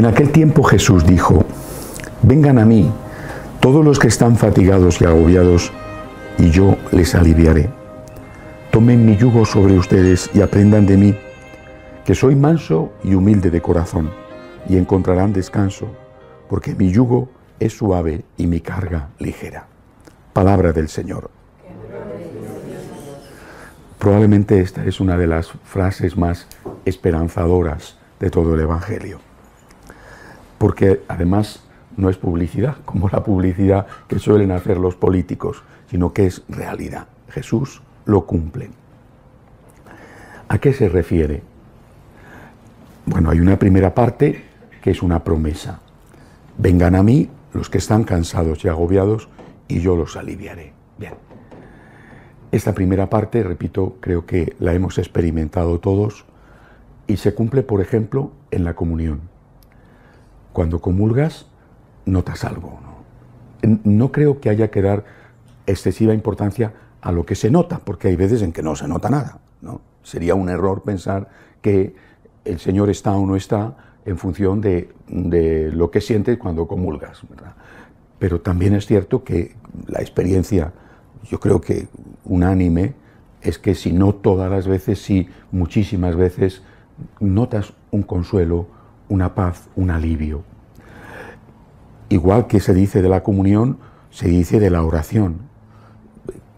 En aquel tiempo Jesús dijo, Vengan a mí todos los que están fatigados y agobiados, y yo les aliviaré. Tomen mi yugo sobre ustedes y aprendan de mí, que soy manso y humilde de corazón, y encontrarán descanso, porque mi yugo es suave y mi carga ligera. Palabra del Señor. Probablemente esta es una de las frases más esperanzadoras de todo el Evangelio porque además no es publicidad, como la publicidad que suelen hacer los políticos, sino que es realidad. Jesús lo cumple. ¿A qué se refiere? Bueno, hay una primera parte que es una promesa. Vengan a mí los que están cansados y agobiados y yo los aliviaré. Bien. Esta primera parte, repito, creo que la hemos experimentado todos y se cumple, por ejemplo, en la comunión cuando comulgas, notas algo. ¿no? creo que haya que dar excesiva importancia a lo que se nota, porque hay veces en que no se nota nada. ¿no? Sería un error pensar que el Señor está o no está en función de, lo que sientes cuando comulgas. ¿verdad? Pero también es cierto que la experiencia, yo creo que unánime, es que si no todas las veces, si muchísimas veces, notas un consuelo, una paz, un alivio. Igual que se dice de la comunión, se dice de la oración.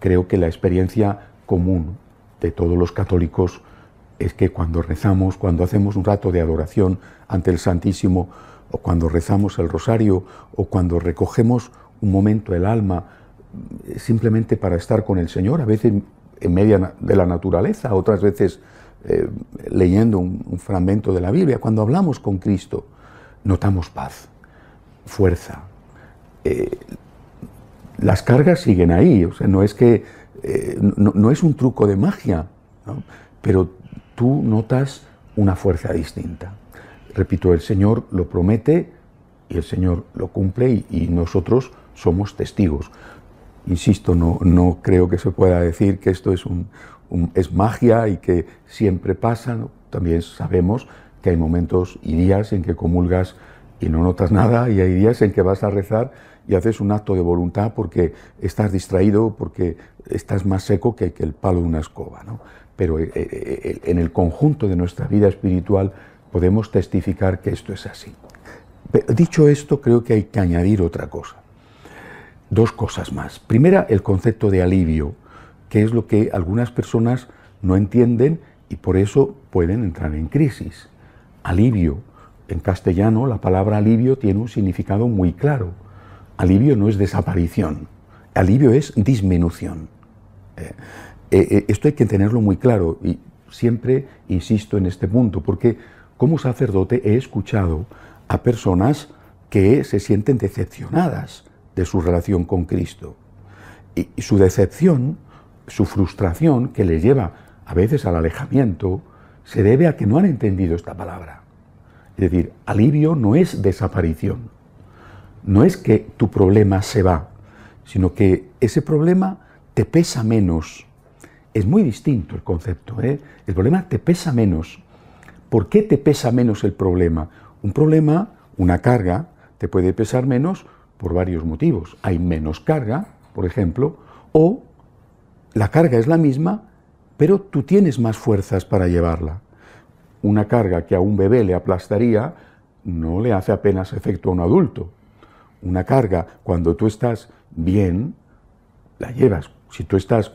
Creo que la experiencia común de todos los católicos es que cuando rezamos, cuando hacemos un rato de adoración ante el Santísimo, o cuando rezamos el rosario, o cuando recogemos un momento el alma simplemente para estar con el Señor, a veces en medio de la naturaleza, otras veces eh, leyendo un, fragmento de la Biblia, cuando hablamos con Cristo, notamos paz, fuerza. Eh, las cargas siguen ahí, o sea, no es que eh, no, es un truco de magia, pero tú notas una fuerza distinta. Repito, el Señor lo promete y el Señor lo cumple y, y nosotros somos testigos. Insisto, no, no creo que se pueda decir que esto es un, es magia y que siempre pasan. También sabemos que hay momentos y días en que comulgas y no notas nada y hay días en que vas a rezar y haces un acto de voluntad porque estás distraído, porque estás más seco que, el palo de una escoba. Pero eh, eh, eh, en el conjunto de nuestra vida espiritual podemos testificar que esto es así. dicho esto, creo que hay que añadir otra cosa. Dos cosas más. Primera, el concepto de alivio que es lo que algunas personas no entienden y por eso pueden entrar en crisis. Alivio. En castellano la palabra alivio tiene un significado muy claro. Alivio no es desaparición, alivio es disminución. Eh, eh, eh, esto hay que tenerlo muy claro y siempre insisto en este punto porque como sacerdote he escuchado a personas que se sienten decepcionadas de su relación con Cristo. y su decepción su frustración, que les lleva a veces al alejamiento, se debe a que no han entendido esta palabra. Es decir, alivio no es desaparición. No es que tu problema se va, sino que ese problema te pesa menos. Es muy distinto el concepto. ¿eh? El problema te pesa menos. ¿Por qué te pesa menos el problema? Un problema, una carga, te puede pesar menos por varios motivos. Hay menos carga, por ejemplo, o la carga es la misma, pero tú tienes más fuerzas para llevarla. Una carga que a un bebé le aplastaría no le hace apenas efecto a un adulto. Una carga, cuando tú estás bien, la llevas. Si tú estás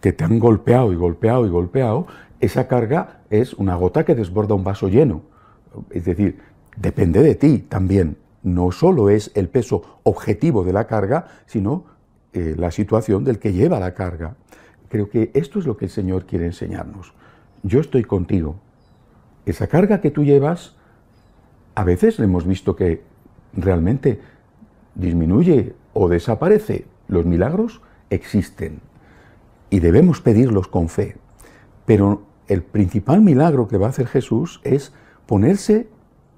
que te han golpeado y golpeado y golpeado, esa carga es una gota que desborda un vaso lleno. Es decir, depende de ti también. No solo es el peso objetivo de la carga, sino eh, la situación del que lleva la carga. Creo que esto es lo que el Señor quiere enseñarnos. Yo estoy contigo. Esa carga que tú llevas, a veces hemos visto que realmente disminuye o desaparece. Los milagros existen y debemos pedirlos con fe. Pero el principal milagro que va a hacer Jesús es ponerse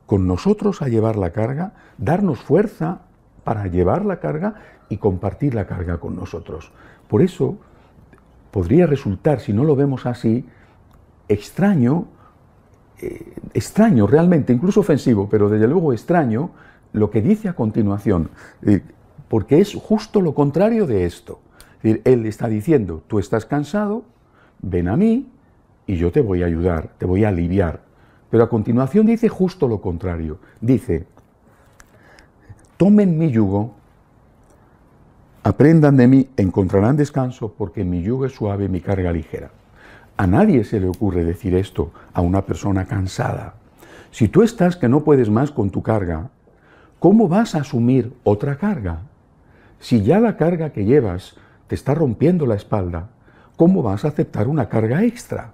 con nosotros a llevar la carga, darnos fuerza para llevar la carga y compartir la carga con nosotros. Por eso podría resultar, si no lo vemos así, extraño, eh, extraño realmente, incluso ofensivo, pero desde luego extraño lo que dice a continuación, porque es justo lo contrario de esto. él está diciendo, tú estás cansado, ven a mí y yo te voy a ayudar, te voy a aliviar. Pero a continuación dice justo lo contrario. Dice, Tomen mi yugo, aprendan de mí, encontrarán descanso, porque mi yugo es suave y mi carga ligera. A nadie se le ocurre decir esto a una persona cansada. Si tú estás que no puedes más con tu carga, ¿cómo vas a asumir otra carga? Si ya la carga que llevas te está rompiendo la espalda, ¿cómo vas a aceptar una carga extra?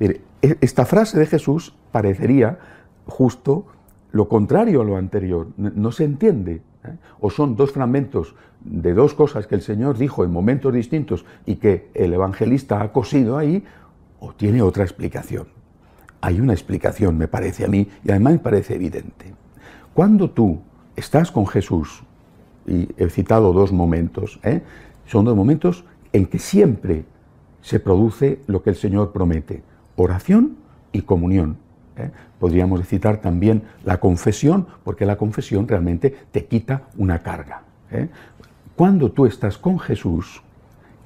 E-, esta frase de Jesús parecería justo lo contrario a lo anterior, no se entiende. ¿eh? O son dos fragmentos de dos cosas que el Señor dijo en momentos distintos y que el evangelista ha cosido ahí, o tiene otra explicación. Hay una explicación, me parece a mí, y además me parece evidente. Cuando tú estás con Jesús, y he citado dos momentos, ¿eh? son dos momentos en que siempre se produce lo que el Señor promete, oración y comunión. ¿eh? Podríamos citar también la confesión, porque la confesión realmente te quita una carga. ¿eh? Cuando tú estás con Jesús,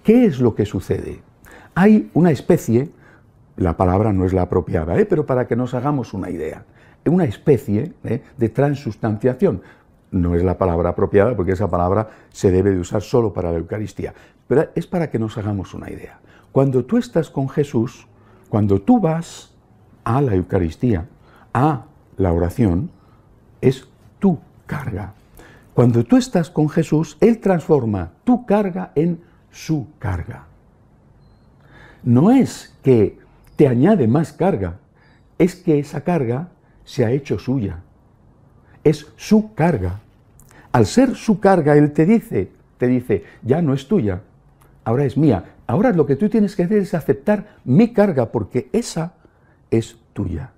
¿qué es lo que sucede? Hay una especie, la palabra no es la apropiada, ¿eh? pero para que nos hagamos una idea, una especie de transustanciación. No es la palabra apropiada porque esa palabra se debe de usar solo para la Eucaristía, pero es para que nos hagamos una idea. Cuando tú estás con Jesús, cuando tú vas, a la Eucaristía, a la oración, es tu carga. Cuando tú estás con Jesús, Él transforma tu carga en su carga. No es que te añade más carga, es que esa carga se ha hecho suya. Es su carga. Al ser su carga, Él te dice, te dice, ya no es tuya, ahora es mía. Ahora lo que tú tienes que hacer es aceptar mi carga, porque esa es tuya,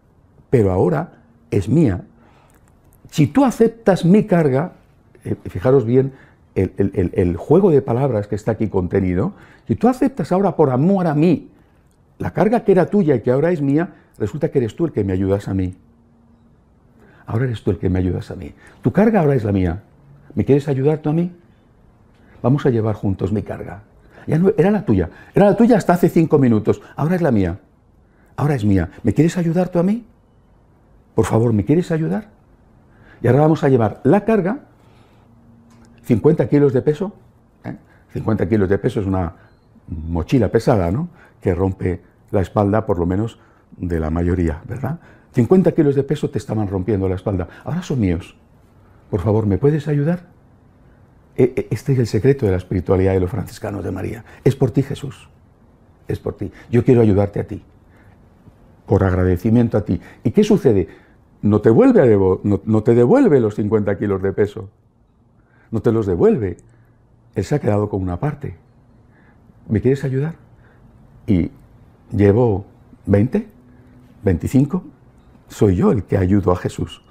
pero ahora es mía. Si tú aceptas mi carga, eh, fijaros bien el, juego de palabras que está aquí contenido, si tú aceptas ahora por amor a mí la carga que era tuya y que ahora es mía, resulta que eres tú el que me ayudas a mí. Ahora eres tú el que me ayudas a mí. Tu carga ahora es la mía. ¿Me quieres ayudar tú a mí? Vamos a llevar juntos mi carga. Ya no, era la tuya. Era la tuya hasta hace cinco minutos. Ahora es la mía ahora es mía. ¿Me quieres ayudar tú a mí? Por favor, ¿me quieres ayudar? Y ahora vamos a llevar la carga, 50 kilos de peso, 50 ¿eh? kilos de peso es una mochila pesada, ¿no? Que rompe la espalda, por lo menos de la mayoría, ¿verdad? 50 kilos de peso te estaban rompiendo la espalda, ahora son míos. Por favor, ¿me puedes ayudar? E, e, este es el secreto de la espiritualidad de los franciscanos de María. Es por ti, Jesús. Es por ti. Yo quiero ayudarte a ti por agradecimiento a ti. ¿Y qué sucede? No te, devuelve los 50 kilos de peso. No te los devuelve. Él se ha quedado con una parte. ¿Me quieres ayudar? Y llevo 20, 25. Soy yo el que ayudo a Jesús.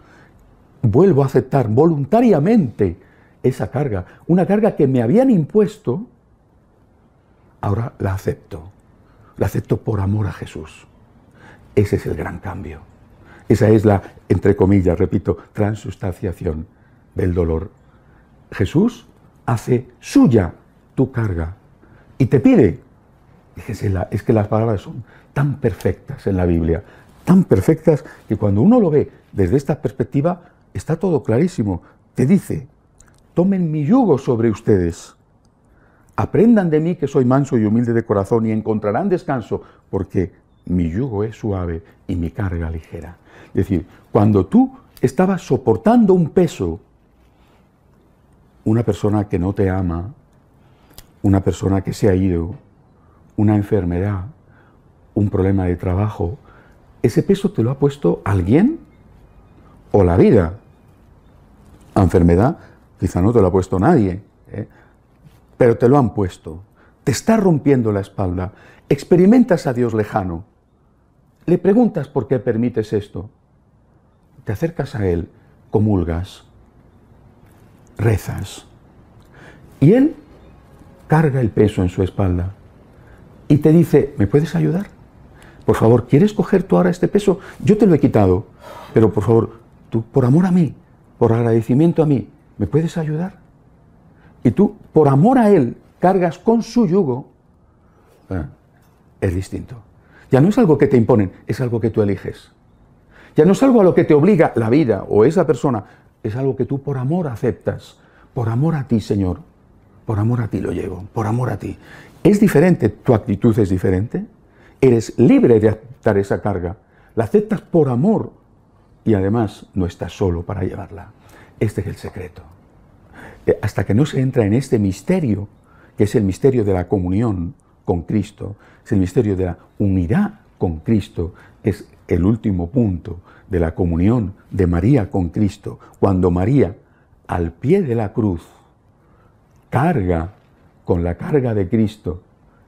Vuelvo a aceptar voluntariamente esa carga. Una carga que me habían impuesto, ahora la acepto. La acepto por amor a Jesús. Ese es el gran cambio. Esa es la, entre comillas, repito, transustanciación del dolor. Jesús hace suya tu carga y te pide. Fíjese, es que las palabras son tan perfectas en la Biblia, tan perfectas que cuando uno lo ve desde esta perspectiva está todo clarísimo. Te dice, tomen mi yugo sobre ustedes. Aprendan de mí que soy manso y humilde de corazón y encontrarán descanso, porque mi yugo es suave y mi carga ligera. Es decir, cuando tú estabas soportando un peso, una persona que no te ama, una persona que se ha ido, una enfermedad, un problema de trabajo, ese peso te lo ha puesto alguien o la vida. enfermedad quizá no te lo ha puesto nadie, ¿eh? pero te lo han puesto. Te está rompiendo la espalda. Experimentas a Dios lejano. Le preguntas por qué permites esto. Te acercas a Él, comulgas, rezas. Y Él carga el peso en su espalda y te dice, ¿me puedes ayudar? Por favor, ¿quieres coger tú ahora este peso? Yo te lo he quitado, pero por favor, tú por amor a mí, por agradecimiento a mí, ¿me puedes ayudar? Y tú, por amor a Él, cargas con su yugo. Ah, es distinto. Ya no es algo que te imponen, es algo que tú eliges. Ya no es algo a lo que te obliga la vida o esa persona, es algo que tú por amor aceptas. Por amor a ti, Señor. Por amor a ti lo llevo, por amor a ti. Es diferente, tu actitud es diferente. Eres libre de aceptar esa carga. La aceptas por amor y además no estás solo para llevarla. Este es el secreto. Eh, hasta que no se entra en este misterio, que es el misterio de la comunión con Cristo, es el misterio de la unidad con Cristo, es el último punto de la comunión de María con Cristo, cuando María al pie de la cruz carga con la carga de Cristo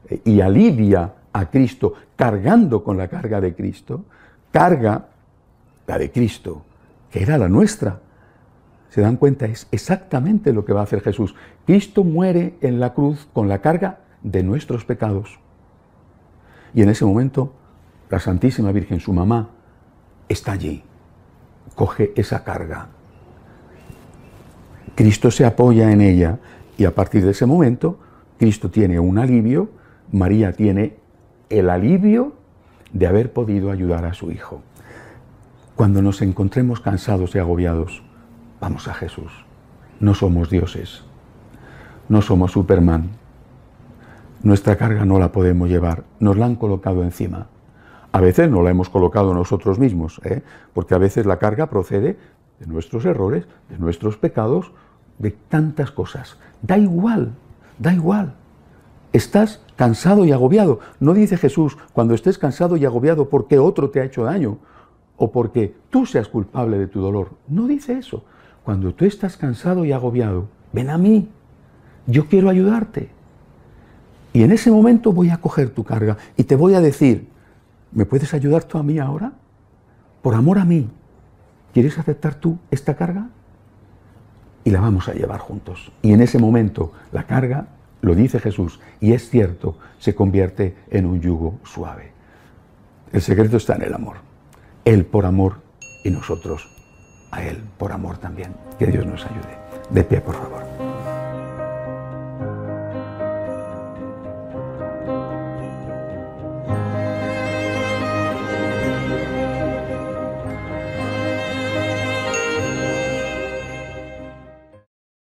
eh, y alivia a Cristo cargando con la carga de Cristo, carga la de Cristo, que era la nuestra. Se dan cuenta, es exactamente lo que va a hacer Jesús. Cristo muere en la cruz con la carga de nuestros pecados. Y en ese momento, la Santísima Virgen, su mamá, está allí, coge esa carga. Cristo se apoya en ella y a partir de ese momento, Cristo tiene un alivio, María tiene el alivio de haber podido ayudar a su hijo. Cuando nos encontremos cansados y agobiados, vamos a Jesús. No somos dioses, no somos Superman, nuestra carga no la podemos llevar, nos la han colocado encima. A veces no la hemos colocado nosotros mismos, ¿eh? porque a veces la carga procede de nuestros errores, de nuestros pecados, de tantas cosas. Da igual, da igual. Estás cansado y agobiado. No dice Jesús, cuando estés cansado y agobiado porque otro te ha hecho daño o porque tú seas culpable de tu dolor. No dice eso. Cuando tú estás cansado y agobiado, ven a mí. Yo quiero ayudarte. Y en ese momento voy a coger tu carga y te voy a decir, ¿me puedes ayudar tú a mí ahora? Por amor a mí, ¿quieres aceptar tú esta carga? Y la vamos a llevar juntos. Y en ese momento la carga, lo dice Jesús, y es cierto, se convierte en un yugo suave. El secreto está en el amor. Él por amor y nosotros a Él por amor también. Que Dios nos ayude. De pie, por favor.